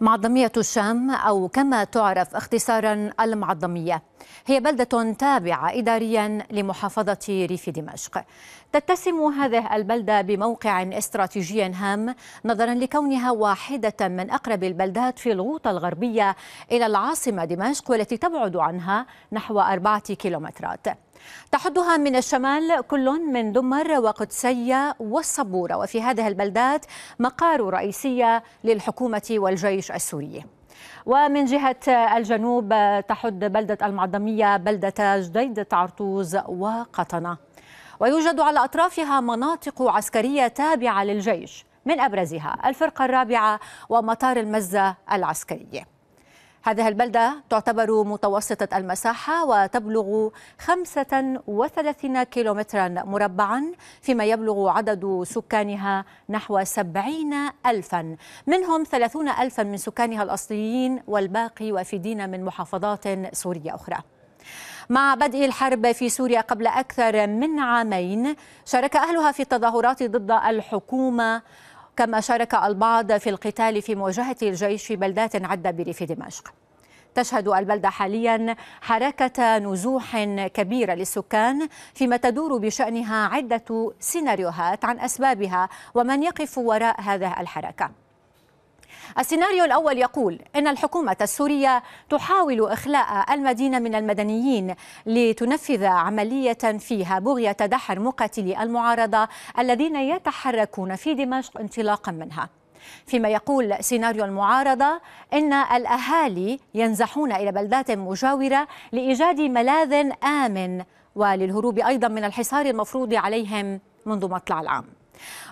معظمية الشام أو كما تعرف اختصارا المعظمية هي بلدة تابعة إداريا لمحافظة ريف دمشق تتسم هذه البلدة بموقع استراتيجي هام نظرا لكونها واحدة من أقرب البلدات في الغوطة الغربية إلى العاصمة دمشق والتي تبعد عنها نحو أربعة كيلومترات تحدها من الشمال كل من دمر وقدسية والصبورة وفي هذه البلدات مقار رئيسية للحكومة والجيش السوري ومن جهة الجنوب تحد بلدة المعظمية بلدة جديدة عرطوز وقطنة ويوجد على أطرافها مناطق عسكرية تابعة للجيش من أبرزها الفرقة الرابعة ومطار المزة العسكرية هذه البلدة تعتبر متوسطة المساحة وتبلغ 35 كيلومترا مربعا فيما يبلغ عدد سكانها نحو 70 ألفا منهم 30 ألفا من سكانها الأصليين والباقي وافدين من محافظات سورية أخرى مع بدء الحرب في سوريا قبل أكثر من عامين شارك أهلها في التظاهرات ضد الحكومة كما شارك البعض في القتال في مواجهة الجيش في بلدات عدة بريف دمشق تشهد البلدة حاليا حركة نزوح كبيرة للسكان فيما تدور بشأنها عدة سيناريوهات عن أسبابها ومن يقف وراء هذه الحركة السيناريو الأول يقول إن الحكومة السورية تحاول إخلاء المدينة من المدنيين لتنفذ عملية فيها بغية دحر مقاتلي المعارضة الذين يتحركون في دمشق انطلاقا منها فيما يقول سيناريو المعارضة إن الأهالي ينزحون إلى بلدات مجاورة لإيجاد ملاذ آمن وللهروب أيضا من الحصار المفروض عليهم منذ مطلع العام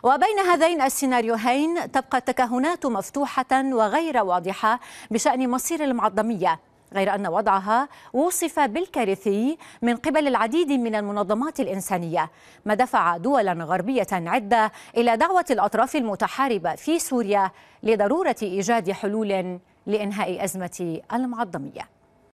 وبين هذين السيناريوهين تبقى التكهنات مفتوحة وغير واضحة بشأن مصير المعظمية غير أن وضعها وصف بالكارثي من قبل العديد من المنظمات الإنسانية ما دفع دولا غربية عدة إلى دعوة الأطراف المتحاربة في سوريا لضرورة إيجاد حلول لإنهاء أزمة المعظمية